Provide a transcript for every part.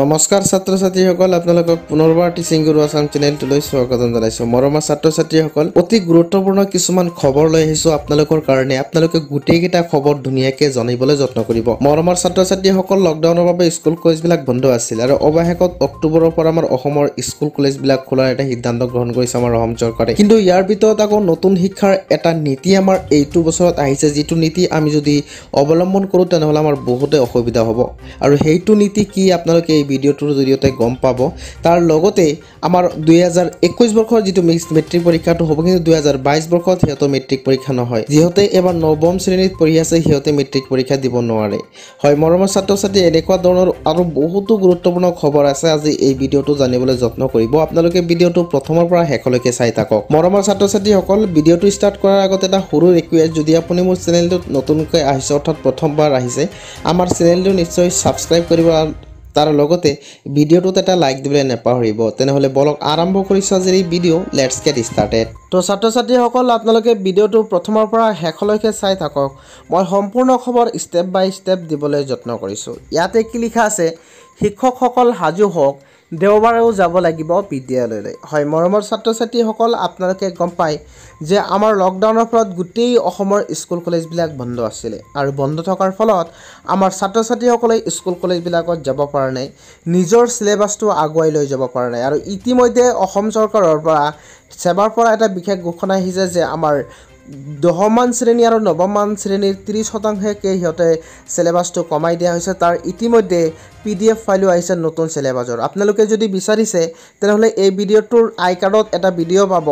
নমস্কাৰ ছাত্ৰ ছাত্ৰীসকল আপোনালোকক পুনৰবাৰ টিচিং গুৰু আছাম চেনেলটোলৈ স্বাগতম জনাইছোঁ মৰমৰ ছাত্ৰ ছাত্ৰীসকল অতি গুৰুত্বপূৰ্ণ কিছুমান খবৰ লৈ আহিছোঁ আপোনালোকৰ কাৰণে আপোনালোকে গোটেইকেইটা খবৰ ধুনীয়াকৈ জানিবলৈ যত্ন কৰিব মৰমৰ ছাত্ৰ ছাত্ৰীসকল লকডাউনৰ বাবে স্কুল কলেজবিলাক বন্ধ আছিল আৰু অৱশেষত অক্টোবৰৰ পৰা আমাৰ অসমৰ স্কুল কলেজবিলাক খোলাৰ এটা সিদ্ধান্ত গ্ৰহণ কৰিছে আমাৰ অসম চৰকাৰে কিন্তু ইয়াৰ ভিতৰত আকৌ নতুন শিক্ষাৰ এটা নীতি আমাৰ এইটো বছৰত আহিছে যিটো নীতি আমি যদি অৱলম্বন কৰোঁ তেনেহ'লে আমাৰ বহুতে অসুবিধা হ'ব আৰু সেইটো নীতি কি আপোনালোকে আপোনালোকে এই ভিডিঅ'টোৰ জৰিয়তে গম পাব তাৰ লগতে আমাৰ দুহেজাৰ একৈছ বৰ্ষৰ যিটো মিক্স মেট্ৰিক পৰীক্ষাটো হ'ব কিন্তু দুহেজাৰ বাইছ বৰ্ষত সিহঁতৰ মেট্ৰিক পৰীক্ষা নহয় যিহেতু এবাৰ নৱম শ্ৰেণীত পঢ়ি আছে সিহঁতে মেট্ৰিক পৰীক্ষা দিব নোৱাৰে হয় মৰমৰ ছাত্ৰ ছাত্ৰী এনেকুৱা ধৰণৰ আৰু বহুতো গুৰুত্বপূৰ্ণ খবৰ আছে আজি এই ভিডিঅ'টো জানিবলৈ যত্ন কৰিব আপোনালোকে ভিডিঅ'টো প্ৰথমৰ পৰা শেষলৈকে চাই থাকক মৰমৰ ছাত্ৰ ছাত্ৰীসকল ভিডিঅ'টো ষ্টাৰ্ট কৰাৰ আগতে এটা সৰু ৰিকুৱেষ্ট যদি আপুনি মোৰ চেনেলটোত নতুনকৈ আহিছে অৰ্থাৎ প্ৰথমবাৰ আহিছে আমাৰ চেনেলটো নিশ্চয় ছাবস্ক্ৰাইব কৰিব তাৰ লগতে ভিডিঅ'টোত এটা লাইক দিবলৈ নাপাহৰিব তেনেহ'লে বলক আৰম্ভ কৰিছোঁ আজিৰ এই ভিডিঅ' লেটছ গেট ষ্টাৰ্টেড তো ছাত্ৰ ছাত্ৰীসকল আপোনালোকে ভিডিঅ'টো প্ৰথমৰ পৰা শেষলৈকে চাই থাকক মই সম্পূৰ্ণ খবৰ ষ্টেপ বাই ষ্টেপ দিবলৈ যত্ন কৰিছোঁ ইয়াতে কি লিখা আছে শিক্ষকসকল সাজু হওক দেওবাৰেও যাব লাগিব বিদ্যালয়লৈ হয় মৰমৰ ছাত্ৰ ছাত্ৰীসকল আপোনালোকে গম পায় যে আমাৰ লকডাউনৰ ফলত গোটেই অসমৰ স্কুল কলেজবিলাক বন্ধ আছিলে আৰু বন্ধ থকাৰ ফলত আমাৰ ছাত্ৰ ছাত্ৰীসকলে স্কুল কলেজবিলাকত যাব পৰা নাই নিজৰ চিলেবাছটো আগুৱাই লৈ যাব পৰা নাই আৰু ইতিমধ্যে অসম চৰকাৰৰ পৰা ছেবাৰ পৰা এটা বিশেষ ঘোষণা আহিছে যে আমাৰ দহমান শ্ৰেণী আৰু নৱমান শ্ৰেণীৰ ত্ৰিছ শতাংশকে সিহঁতে চিলেবাছটো কমাই দিয়া হৈছে তাৰ ইতিমধ্যে পি ডি এফ ফাইলো আহিছে নতুন চিলেবাছৰ আপোনালোকে যদি বিচাৰিছে তেনেহ'লে এই ভিডিঅ'টোৰ আই কাৰ্ডত এটা ভিডিঅ' পাব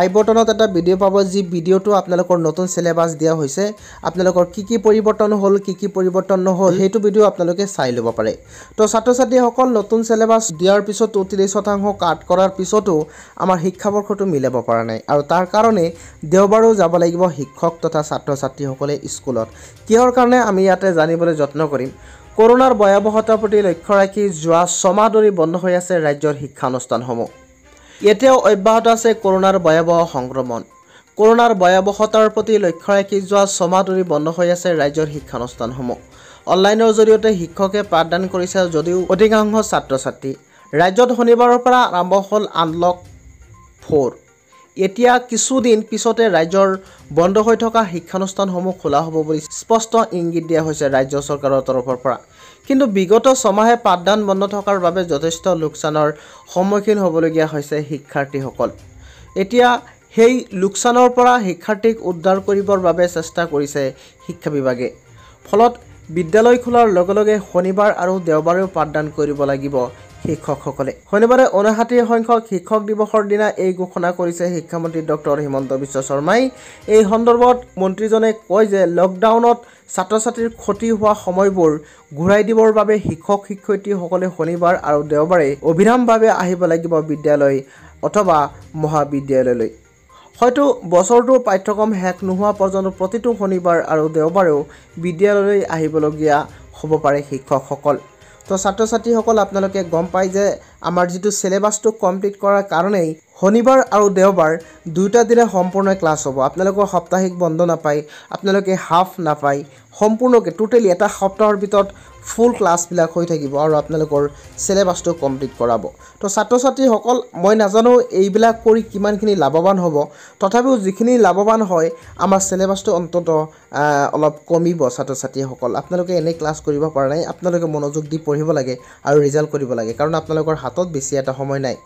আই বটনত এটা ভিডিঅ' পাব যি ভিডিঅ'টো আপোনালোকৰ নতুন চিলেবাছ দিয়া হৈছে আপোনালোকৰ কি কি পৰিৱৰ্তন হ'ল কি কি পৰিৱৰ্তন নহ'ল সেইটো ভিডিঅ' আপোনালোকে চাই ল'ব পাৰে তো ছাত্ৰ ছাত্ৰীসকল নতুন চিলেবাছ দিয়াৰ পিছতো ত্ৰিছ শতাংশ কাট কৰাৰ পিছতো আমাৰ শিক্ষাবৰ্ষটো মিলাব পৰা নাই আৰু তাৰ কাৰণে দেওবাৰেও যাব যাব লাগিব শিক্ষক তথা ছাত্ৰ ছাত্ৰীসকলে স্কুলত কিহৰ কাৰণে আমি ইয়াতে জানিবলৈ যত্ন কৰিম কৰোণাৰ ভয়াৱহতাৰ প্ৰতি লক্ষ্য ৰাখি যোৱা ছমাহ ধৰি বন্ধ হৈ আছে ৰাজ্যৰ শিক্ষানুষ্ঠানসমূহ এতিয়াও অব্যাহত আছে কৰোণাৰ ভয়াৱহ সংক্ৰমণ কৰোণাৰ ভয়াৱহতাৰ প্ৰতি লক্ষ্য ৰাখি যোৱা ছমাহ ধৰি বন্ধ হৈ আছে ৰাজ্যৰ শিক্ষানুষ্ঠানসমূহ অনলাইনৰ জৰিয়তে শিক্ষকে পাঠদান কৰিছে যদিও অধিকাংশ ছাত্ৰ ছাত্ৰী ৰাজ্যত শনিবাৰৰ পৰা আৰম্ভ হ'ল আনলক ফ'ৰ এতিয়া কিছুদিন পিছতে ৰাজ্যৰ বন্ধ হৈ থকা শিক্ষানুষ্ঠানসমূহ খোলা হ'ব বুলি স্পষ্ট ইংগিত দিয়া হৈছে ৰাজ্য চৰকাৰৰ তৰফৰ পৰা কিন্তু বিগত ছমাহে পাঠদান বন্ধ থকাৰ বাবে যথেষ্ট লোকচানৰ সন্মুখীন হ'বলগীয়া হৈছে শিক্ষাৰ্থীসকল এতিয়া সেই লোকচানৰ পৰা শিক্ষাৰ্থীক উদ্ধাৰ কৰিবৰ বাবে চেষ্টা কৰিছে শিক্ষা বিভাগে ফলত বিদ্যালয় খোলাৰ লগে লগে শনিবাৰ আৰু দেওবাৰেও পাঠদান কৰিব লাগিব শিক্ষকসকলে শনিবাৰে ঊনষাঠি সংখ্যক শিক্ষক দিৱসৰ দিনা এই ঘোষণা কৰিছে শিক্ষামন্ত্ৰী ডক্টৰ হিমন্ত বিশ্ব শৰ্মাই এই সন্দৰ্ভত মন্ত্ৰীজনে কয় যে লকডাউনত ছাত্ৰ ছাত্ৰীৰ ক্ষতি হোৱা সময়বোৰ ঘূৰাই দিবৰ বাবে শিক্ষক শিক্ষয়িত্ৰীসকলে শনিবাৰ আৰু দেওবাৰে অভিৰামভাৱে আহিব লাগিব বিদ্যালয় অথবা মহাবিদ্যালয়লৈ হয়তো বছৰটোৰ পাঠ্যক্ৰম শেষ নোহোৱা পৰ্যন্ত প্ৰতিটো শনিবাৰ আৰু দেওবাৰেও বিদ্যালয়লৈ আহিবলগীয়া হ'ব পাৰে শিক্ষকসকল তো ছাত্ৰ ছাত্ৰীসকল আপোনালোকে গম পায় যে আমাৰ যিটো চিলেবাছটো কমপ্লিট কৰাৰ কাৰণেই শনিবাৰ আৰু দেওবাৰ দুয়োটা দিনে সম্পূৰ্ণ ক্লাছ হ'ব আপোনালোকৰ সাপ্তাহিক বন্ধ নাপায় আপোনালোকে হাফ নাপায় সম্পূৰ্ণকৈ টোটেলি এটা সপ্তাহৰ ভিতৰত ফুল ক্লাছবিলাক হৈ থাকিব আৰু আপোনালোকৰ চিলেবাছটো কমপ্লিট কৰাব তো ছাত্ৰ ছাত্ৰীসকল মই নাজানো এইবিলাক কৰি কিমানখিনি লাভৱান হ'ব তথাপিও যিখিনি লাভৱান হয় আমাৰ চিলেবাছটো অন্তত অলপ কমিব ছাত্ৰ ছাত্ৰীসকল আপোনালোকে এনেই ক্লাছ কৰিব পৰা নাই আপোনালোকে মনোযোগ দি পঢ়িব লাগে আৰু ৰিজাল্ট কৰিব লাগে কাৰণ আপোনালোকৰ হাতত বেছি এটা সময় নাই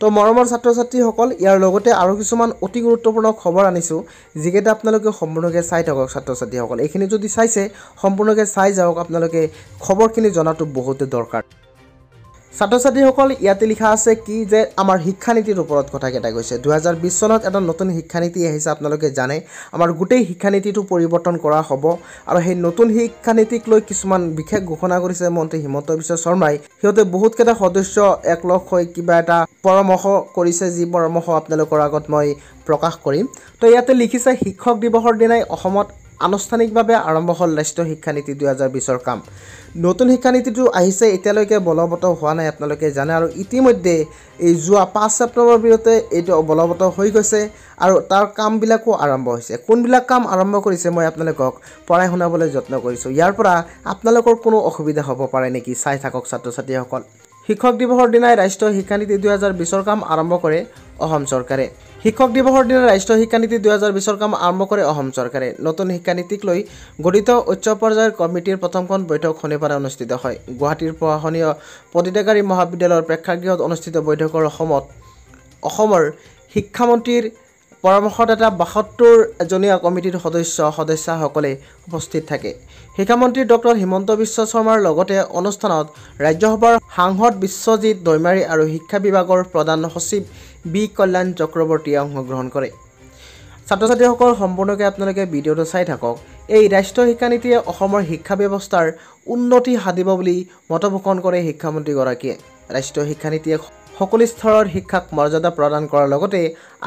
তো মৰমৰ ছাত্ৰ ছাত্ৰীসকল ইয়াৰ লগতে আৰু কিছুমান অতি গুৰুত্বপূৰ্ণ খবৰ আনিছোঁ যিকেইটা আপোনালোকে সম্পূৰ্ণকৈ চাই থাকক ছাত্ৰ ছাত্ৰীসকল এইখিনি যদি চাইছে সম্পূৰ্ণকৈ চাই যাওক আপোনালোকে খবৰখিনি জনাটো বহুতে দৰকাৰ ছাত্ৰ ছাত্ৰীসকল ইয়াতে লিখা আছে কি যে আমাৰ শিক্ষানীতিৰ ওপৰত কথা কেইটা গৈছে দুহেজাৰ বিছ চনত এটা নতুন শিক্ষানীতি আহিছে আপোনালোকে জানে আমাৰ গোটেই শিক্ষানীতিটো পৰিৱৰ্তন কৰা হ'ব আৰু সেই নতুন শিক্ষানীতিক লৈ কিছুমান বিশেষ ঘোষণা কৰিছে মন্ত্ৰী হিমন্ত বিশ্ব শৰ্মাই সিহঁতে বহুতকেইটা সদস্য একলগ হৈ কিবা এটা পৰামৰ্শ কৰিছে যি পৰামৰ্শ আপোনালোকৰ আগত মই প্ৰকাশ কৰিম তো ইয়াতে লিখিছে শিক্ষক দিৱসৰ দিনাই অসমত আনুষ্ঠানিকভাৱে আৰম্ভ হ'ল ৰাষ্ট্ৰীয় শিক্ষানীতি দুহেজাৰ বিছৰ কাম নতুন শিক্ষানীতিটো আহিছে এতিয়ালৈকে বলৱৎ হোৱা নাই আপোনালোকে জানে আৰু ইতিমধ্যে এই যোৱা পাঁচ ছেপ্টেম্বৰৰ ভিতৰতে এইটো বলবৎ হৈ গৈছে আৰু তাৰ কামবিলাকো আৰম্ভ হৈছে কোনবিলাক কাম আৰম্ভ কৰিছে মই আপোনালোকক পঢ়াই শুনাবলৈ যত্ন কৰিছোঁ ইয়াৰ পৰা আপোনালোকৰ কোনো অসুবিধা হ'ব পাৰে নেকি চাই থাকক ছাত্ৰ ছাত্ৰীসকল শিক্ষক দিৱসৰ দিনাই ৰাষ্ট্ৰীয় শিক্ষানীতি দুহেজাৰ বিছৰ কাম আৰম্ভ কৰে অসম চৰকাৰে শিক্ষক দিৱসৰ দিনা ৰাষ্ট্ৰীয় শিক্ষানীতি দুহেজাৰ বিছৰ কাম আৰম্ভ কৰে অসম চৰকাৰে নতুন শিক্ষানীতিক লৈ গঠিত উচ্চ পৰ্যায়ৰ কমিটিৰ প্ৰথমখন বৈঠক শনিবাৰে অনুষ্ঠিত হয় গুৱাহাটীৰ প্ৰশাসনীয় পতিতাকাৰী মহাবিদ্যালয়ৰ প্ৰেক্ষাগৃহত অনুষ্ঠিত বৈঠকৰ অসমত অসমৰ শিক্ষামন্ত্ৰীৰ পৰামৰ্শদাতা বাসত্তৰ এজনীয়া কমিটিৰ সদস্য সদস্যাসকলে উপস্থিত থাকে শিক্ষামন্ত্ৰী ডক্টৰ হিমন্ত বিশ্ব শৰ্মাৰ লগতে অনুষ্ঠানত ৰাজ্যসভাৰ সাংসদ বিশ্বজিৎ দৈমাৰী আৰু শিক্ষা বিভাগৰ প্ৰধান সচিব বি কল্যাণ চক্ৰৱৰ্তীয়ে অংশগ্ৰহণ কৰে ছাত্ৰ ছাত্ৰীসকল সম্পূৰ্ণকৈ আপোনালোকে ভিডিঅ'টো চাই থাকক এই ৰাষ্ট্ৰীয় শিক্ষানীতিয়ে অসমৰ শিক্ষা ব্যৱস্থাৰ উন্নতি সাধিব বুলি মত পোষণ কৰে শিক্ষামন্ত্ৰীগৰাকীয়ে ৰাষ্ট্ৰীয় শিক্ষানীতিয়ে সকলো স্তৰৰ শিক্ষাক মৰ্যাদা প্ৰদান কৰাৰ লগতে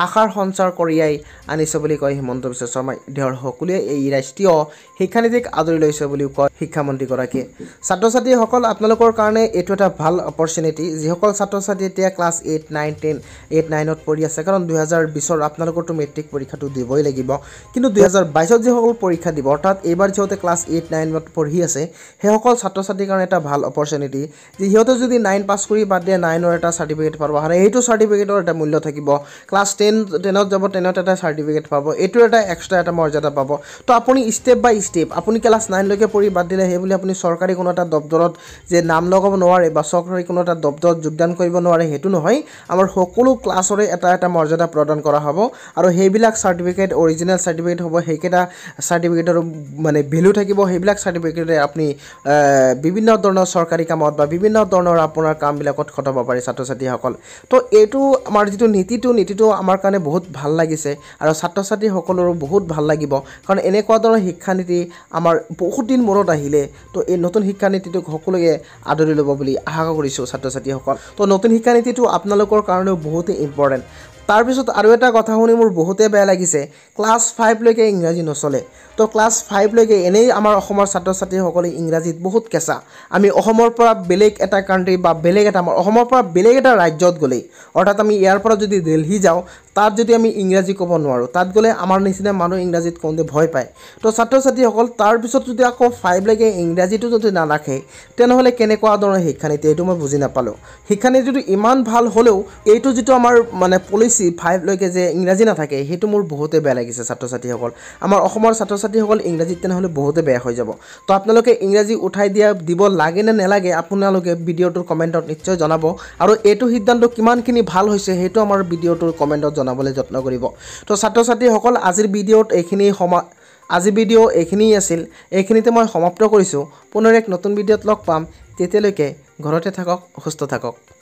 আশাৰ সঞ্চাৰ কঢ়িয়াই আনিছে বুলি কয় হিমন্ত বিশ্ব শৰ্মাই দেহৰ সকলোৱে এই ৰাষ্ট্ৰীয় শিক্ষানীতিক আদৰি লৈছে বুলিও কয় শিক্ষামন্ত্ৰীগৰাকীয়ে ছাত্ৰ ছাত্ৰীসকল আপোনালোকৰ কাৰণে এইটো এটা ভাল অপৰচুনিটি যিসকল ছাত্ৰ ছাত্ৰী এতিয়া class eight nine ten eight নাইনত পঢ়ি আছে কাৰণ দুহেজাৰ বিছৰ আপোনালোকৰতো মেট্ৰিক পৰীক্ষাটো দিবই লাগিব কিন্তু দুহেজাৰ বাইছত যিসকল পৰীক্ষা দিব অৰ্থাৎ এইবাৰ যিহেতু ক্লাছ এইট নাইনত পঢ়ি আছে সেইসকল ছাত্ৰ ছাত্ৰীৰ কাৰণে এটা ভাল অপৰচুনিটি যে সিহঁতে যদি নাইন পাছ কৰি বাদ দিয়ে নাইনৰ এটা চাৰ্টিফিকেট চাৰ্টিফিকেট পাব আৰু এইটো চাৰ্টিফিকেটৰ এটা মূল্য থাকিব ক্লাছ টেন টেনত যাব টেনত এটা চাৰ্টিফিকেট পাব এইটো এটা এক্সট্ৰা এটা মৰ্যাদা পাব তো আপুনি ষ্টেপ বাই ষ্টেপ আপুনি ক্লাছ নাইনলৈকে পঢ়ি বাদ দিলে সেইবুলি আপুনি চৰকাৰী কোনো এটা দপ্তৰত যে নাম লগাব নোৱাৰে বা চৰকাৰী কোনো এটা দপ্তৰত যোগদান কৰিব নোৱাৰে সেইটো নহয় আমাৰ সকলো ক্লাছৰে এটা এটা মৰ্যাদা প্ৰদান কৰা হ'ব আৰু সেইবিলাক চাৰ্টিফিকেট অৰিজিনেল চাৰ্টিফিকেট হ'ব সেইকেইটা চাৰ্টিফিকেটৰ মানে ভেলু থাকিব সেইবিলাক চাৰ্টিফিকেটেৰে আপুনি বিভিন্ন ধৰণৰ চৰকাৰী কামত বা বিভিন্ন ধৰণৰ আপোনাৰ কামবিলাকত খটাব পাৰে ছাত্ৰ ছাত্ৰী ছাত্ৰীসকল তো এইটো আমাৰ যিটো নীতিটো নীতিটো আমাৰ কাৰণে বহুত ভাল লাগিছে আৰু ছাত্ৰ ছাত্ৰীসকলৰো বহুত ভাল লাগিব কাৰণ এনেকুৱা ধৰণৰ শিক্ষানীতি আমাৰ বহুত দিন মূৰত আহিলে তো এই নতুন শিক্ষানীতিটোক সকলোৱে আদৰি ল'ব বুলি আশা কৰিছোঁ ছাত্ৰ ছাত্ৰীসকল তো নতুন শিক্ষানীতিটো আপোনালোকৰ কাৰণেও বহুতেই ইম্পৰ্টেণ্ট তাৰপিছত আৰু এটা কথা শুনি মোৰ বহুতেই বেয়া লাগিছে ক্লাছ ফাইভলৈকে ইংৰাজী নচলে তো ক্লাছ ফাইভলৈকে এনেই আমাৰ অসমৰ ছাত্ৰ ছাত্ৰীসকলে ইংৰাজীত বহুত কেঁচা আমি অসমৰ পৰা বেলেগ এটা কাণ্ট্ৰি বা বেলেগ এটা অসমৰ পৰা বেলেগ এটা ৰাজ্যত গ'লেই অৰ্থাৎ আমি ইয়াৰ পৰা যদি দিল্লী যাওঁ তাত যদি আমি ইংৰাজী ক'ব নোৱাৰোঁ তাত গ'লে আমাৰ নিচিনা মানুহ ইংৰাজীত কওঁতে ভয় পায় তো ছাত্ৰ ছাত্ৰীসকল তাৰপিছত যদি আকৌ ফাইভলৈকে ইংৰাজীটো যদি নাৰাখে তেনেহ'লে কেনেকুৱা ধৰণৰ শিক্ষানীতি এইটো মই বুজি নাপালোঁ শিক্ষানীতিটো ইমান ভাল হ'লেও এইটো যিটো আমাৰ মানে পলিচি ফাইভলৈকে যে ইংৰাজী নাথাকে সেইটো মোৰ বহুতে বেয়া লাগিছে ছাত্ৰ ছাত্ৰীসকল আমাৰ অসমৰ ছাত্ৰ ছাত্ৰীসকল ইংৰাজীত তেনেহ'লে বহুতে বেয়া হৈ যাব তো আপোনালোকে ইংৰাজী উঠাই দিয়া দিব লাগে নে নেলাগে আপোনালোকে ভিডিঅ'টোৰ কমেণ্টত নিশ্চয় জনাব আৰু এইটো সিদ্ধান্ত কিমানখিনি ভাল হৈছে সেইটো আমাৰ ভিডিঅ'টোৰ কমেণ্টত জনাব জনাবলৈ যত্ন কৰিব তো ছাত্ৰ ছাত্ৰীসকল আজিৰ ভিডিঅ'ত এইখিনি সমা আজি ভিডিঅ' এইখিনিয়ে আছিল এইখিনিতে মই সমাপ্ত কৰিছোঁ পুনৰ এক নতুন ভিডিঅ'ত লগ পাম তেতিয়ালৈকে ঘৰতে থাকক সুস্থ থাকক